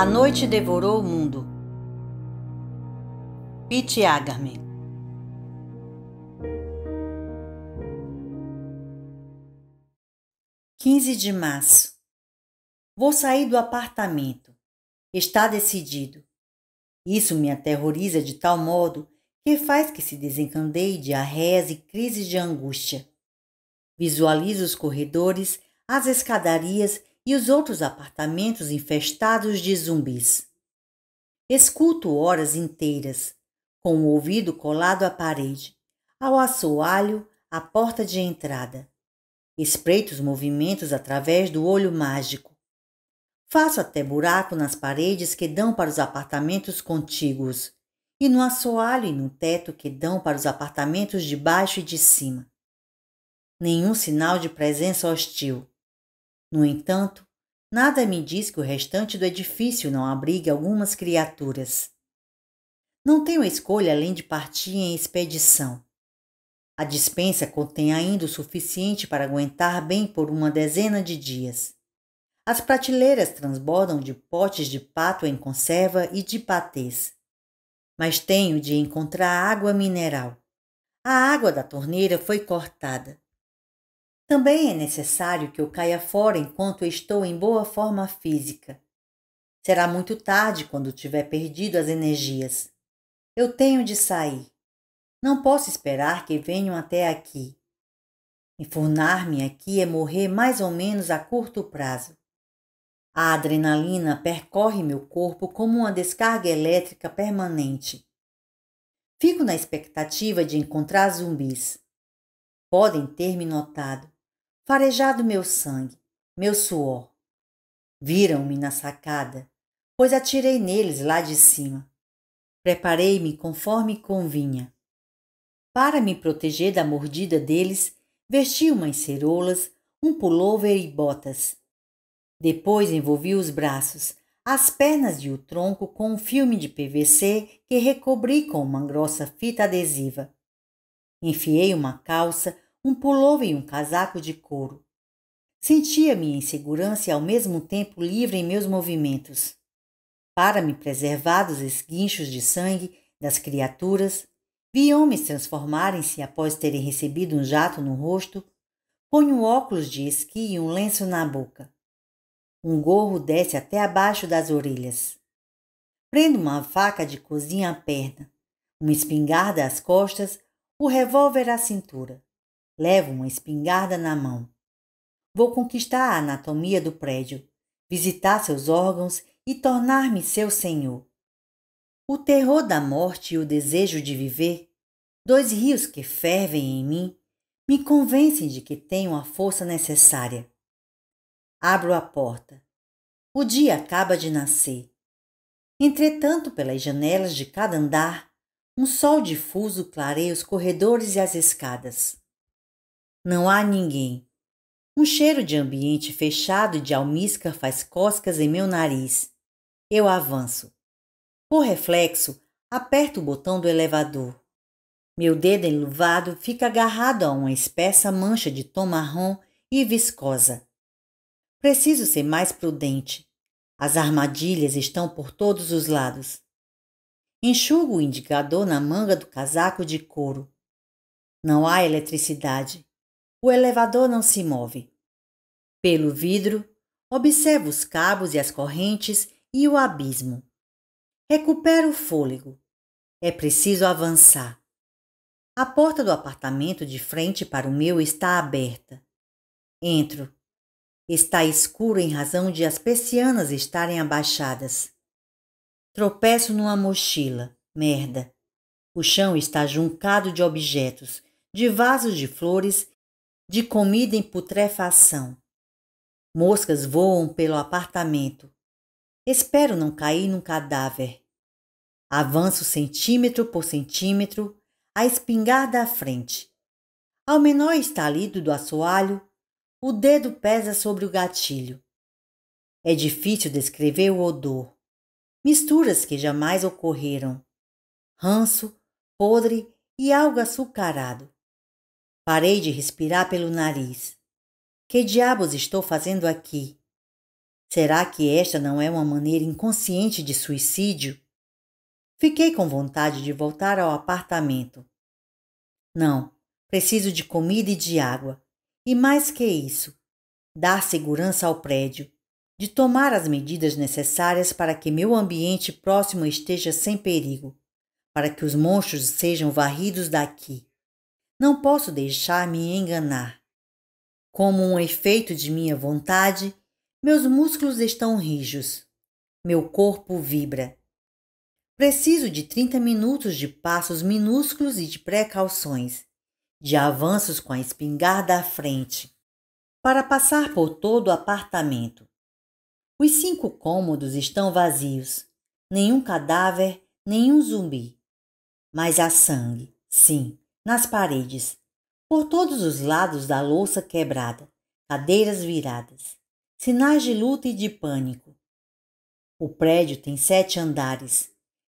A noite devorou o mundo. Pete Agarme. Quinze de março. Vou sair do apartamento. Está decidido. Isso me aterroriza de tal modo que faz que se desencandeie diarreias e crises de angústia. Visualizo os corredores, as escadarias e os outros apartamentos infestados de zumbis. Escuto horas inteiras, com o ouvido colado à parede, ao assoalho, à porta de entrada. Espreito os movimentos através do olho mágico. Faço até buraco nas paredes que dão para os apartamentos contíguos, e no assoalho e no teto que dão para os apartamentos de baixo e de cima. Nenhum sinal de presença hostil. No entanto, nada me diz que o restante do edifício não abrigue algumas criaturas. Não tenho escolha além de partir em expedição. A dispensa contém ainda o suficiente para aguentar bem por uma dezena de dias. As prateleiras transbordam de potes de pato em conserva e de patês. Mas tenho de encontrar água mineral. A água da torneira foi cortada. Também é necessário que eu caia fora enquanto estou em boa forma física. Será muito tarde quando tiver perdido as energias. Eu tenho de sair. Não posso esperar que venham até aqui. Enfurnar-me aqui é morrer mais ou menos a curto prazo. A adrenalina percorre meu corpo como uma descarga elétrica permanente. Fico na expectativa de encontrar zumbis. Podem ter me notado farejado meu sangue, meu suor. Viram-me na sacada, pois atirei neles lá de cima. Preparei-me conforme convinha. Para me proteger da mordida deles, vesti umas ceroulas, um pullover e botas. Depois envolvi os braços, as pernas e o tronco com um filme de PVC que recobri com uma grossa fita adesiva. Enfiei uma calça, um pulou e um casaco de couro. Sentia-me em segurança e ao mesmo tempo livre em meus movimentos. Para me preservar dos esguinchos de sangue das criaturas, vi homens transformarem-se após terem recebido um jato no rosto, ponho um óculos de esqui e um lenço na boca. Um gorro desce até abaixo das orelhas. Prendo uma faca de cozinha à perna, uma espingarda às costas, o revólver à cintura. Levo uma espingarda na mão. Vou conquistar a anatomia do prédio, visitar seus órgãos e tornar-me seu senhor. O terror da morte e o desejo de viver, dois rios que fervem em mim, me convencem de que tenho a força necessária. Abro a porta. O dia acaba de nascer. Entretanto, pelas janelas de cada andar, um sol difuso clareia os corredores e as escadas. Não há ninguém. Um cheiro de ambiente fechado de almíscar faz coscas em meu nariz. Eu avanço. Por reflexo, aperto o botão do elevador. Meu dedo enluvado fica agarrado a uma espessa mancha de tom marrom e viscosa. Preciso ser mais prudente. As armadilhas estão por todos os lados. Enxugo o indicador na manga do casaco de couro. Não há eletricidade. O elevador não se move. Pelo vidro, observo os cabos e as correntes e o abismo. Recupero o fôlego. É preciso avançar. A porta do apartamento de frente para o meu está aberta. Entro. Está escuro em razão de as persianas estarem abaixadas. Tropeço numa mochila. Merda. O chão está juncado de objetos, de vasos de flores de comida em putrefação. Moscas voam pelo apartamento. Espero não cair num cadáver. Avanço centímetro por centímetro, a espingarda à frente. Ao menor estalido do assoalho, o dedo pesa sobre o gatilho. É difícil descrever o odor. Misturas que jamais ocorreram. Ranço, podre e algo açucarado. Parei de respirar pelo nariz. Que diabos estou fazendo aqui? Será que esta não é uma maneira inconsciente de suicídio? Fiquei com vontade de voltar ao apartamento. Não, preciso de comida e de água. E mais que isso, dar segurança ao prédio, de tomar as medidas necessárias para que meu ambiente próximo esteja sem perigo, para que os monstros sejam varridos daqui. Não posso deixar-me enganar. Como um efeito de minha vontade, meus músculos estão rijos. Meu corpo vibra. Preciso de 30 minutos de passos minúsculos e de precauções, de avanços com a espingarda à frente, para passar por todo o apartamento. Os cinco cômodos estão vazios. Nenhum cadáver, nenhum zumbi. Mas há sangue, sim, nas paredes, por todos os lados da louça quebrada, cadeiras viradas, sinais de luta e de pânico. O prédio tem sete andares,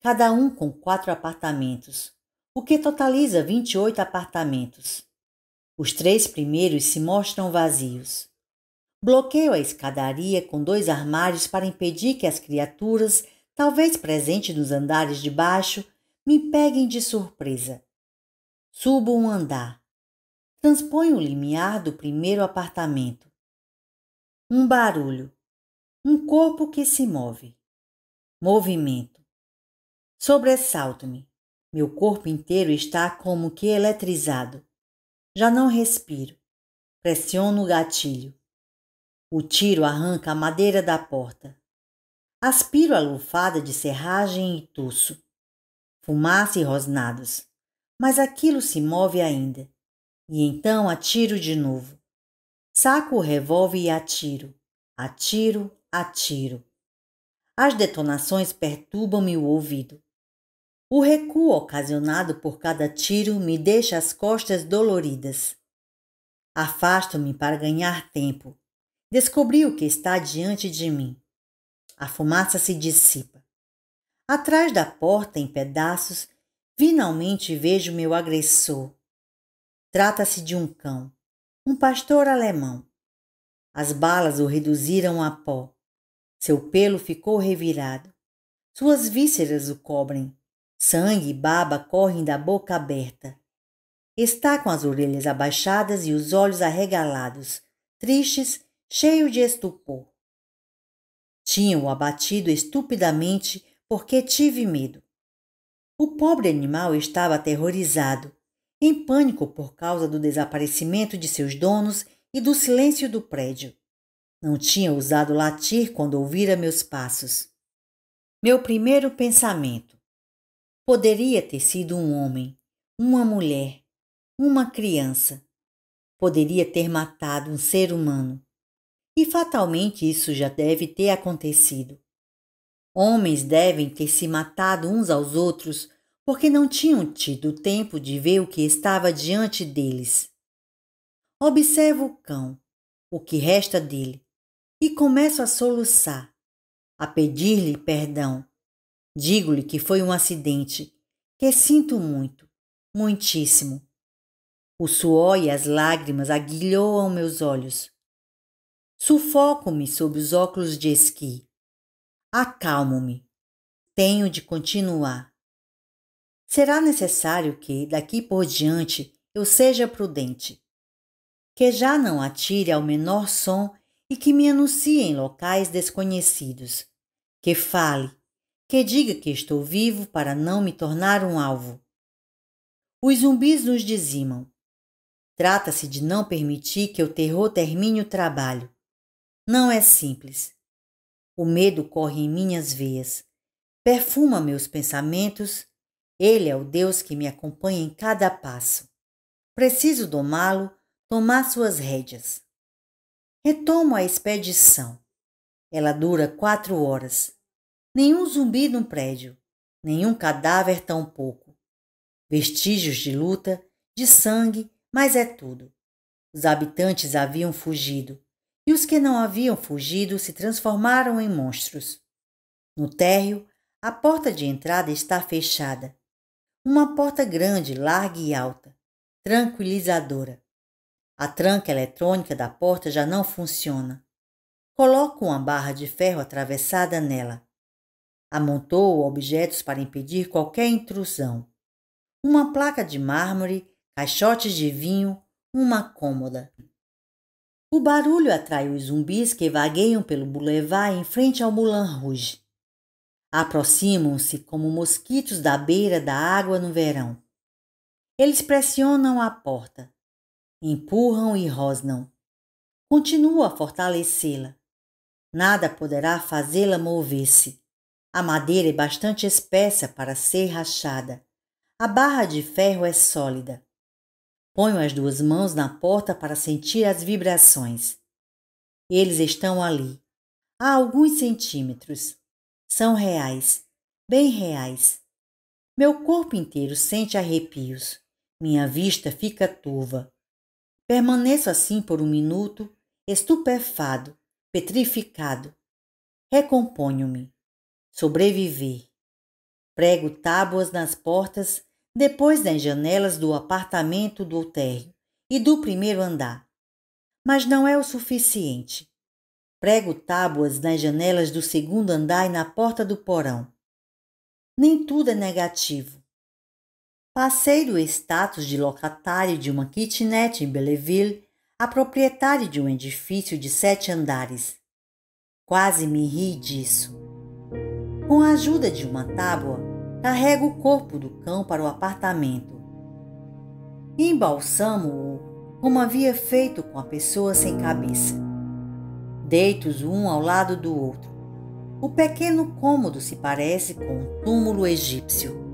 cada um com quatro apartamentos, o que totaliza 28 apartamentos. Os três primeiros se mostram vazios. Bloqueio a escadaria com dois armários para impedir que as criaturas, talvez presentes nos andares de baixo, me peguem de surpresa. Subo um andar. Transponho o limiar do primeiro apartamento. Um barulho. Um corpo que se move. Movimento. Sobressalto-me. Meu corpo inteiro está como que eletrizado. Já não respiro. Pressiono o gatilho. O tiro arranca a madeira da porta. Aspiro a lufada de serragem e tuço. Fumaça e rosnados mas aquilo se move ainda. E então atiro de novo. Saco o revólver e atiro. Atiro, atiro. As detonações perturbam-me o ouvido. O recuo ocasionado por cada tiro me deixa as costas doloridas. Afasto-me para ganhar tempo. Descobri o que está diante de mim. A fumaça se dissipa. Atrás da porta, em pedaços, Finalmente vejo meu agressor. Trata-se de um cão, um pastor alemão. As balas o reduziram a pó. Seu pelo ficou revirado. Suas vísceras o cobrem. Sangue e baba correm da boca aberta. Está com as orelhas abaixadas e os olhos arregalados, tristes, cheio de estupor. Tinha o abatido estupidamente porque tive medo. O pobre animal estava aterrorizado, em pânico por causa do desaparecimento de seus donos e do silêncio do prédio. Não tinha ousado latir quando ouvira meus passos. Meu primeiro pensamento: poderia ter sido um homem, uma mulher, uma criança. Poderia ter matado um ser humano. E fatalmente isso já deve ter acontecido. Homens devem ter se matado uns aos outros porque não tinham tido tempo de ver o que estava diante deles. Observo o cão, o que resta dele, e começo a soluçar, a pedir-lhe perdão. Digo-lhe que foi um acidente, que sinto muito, muitíssimo. O suor e as lágrimas aguilhoam meus olhos. Sufoco-me sob os óculos de esqui. Acalmo-me. Tenho de continuar. Será necessário que, daqui por diante, eu seja prudente, que já não atire ao menor som e que me anuncie em locais desconhecidos, que fale, que diga que estou vivo para não me tornar um alvo. Os zumbis nos dizimam. Trata-se de não permitir que o terror termine o trabalho. Não é simples. O medo corre em minhas veias, perfuma meus pensamentos. Ele é o Deus que me acompanha em cada passo. Preciso domá-lo, tomar suas rédeas. Retomo a expedição. Ela dura quatro horas. Nenhum zumbi num prédio, nenhum cadáver tão pouco. Vestígios de luta, de sangue, mas é tudo. Os habitantes haviam fugido e os que não haviam fugido se transformaram em monstros. No térreo, a porta de entrada está fechada. Uma porta grande, larga e alta, tranquilizadora. A tranca eletrônica da porta já não funciona. Coloco uma barra de ferro atravessada nela. Amontou objetos para impedir qualquer intrusão. Uma placa de mármore, caixotes de vinho, uma cômoda. O barulho atrai os zumbis que vagueiam pelo boulevard em frente ao Moulin Rouge. Aproximam-se como mosquitos da beira da água no verão. Eles pressionam a porta, empurram e rosnam. Continua a fortalecê-la. Nada poderá fazê-la mover-se. A madeira é bastante espessa para ser rachada. A barra de ferro é sólida. Ponho as duas mãos na porta para sentir as vibrações. Eles estão ali, a alguns centímetros. São reais, bem reais. Meu corpo inteiro sente arrepios. Minha vista fica turva. Permaneço assim por um minuto, estupefado, petrificado. Recomponho-me. Sobreviver. Prego tábuas nas portas depois das janelas do apartamento do térreo e do primeiro andar. Mas não é o suficiente. Prego tábuas nas janelas do segundo andar e na porta do porão. Nem tudo é negativo. Passei do status de locatário de uma kitnet em Belleville a proprietário de um edifício de sete andares. Quase me ri disso. Com a ajuda de uma tábua, carrego o corpo do cão para o apartamento. Embalsamo-o como havia feito com a pessoa sem cabeça. Deitos um ao lado do outro. O pequeno cômodo se parece com um túmulo egípcio.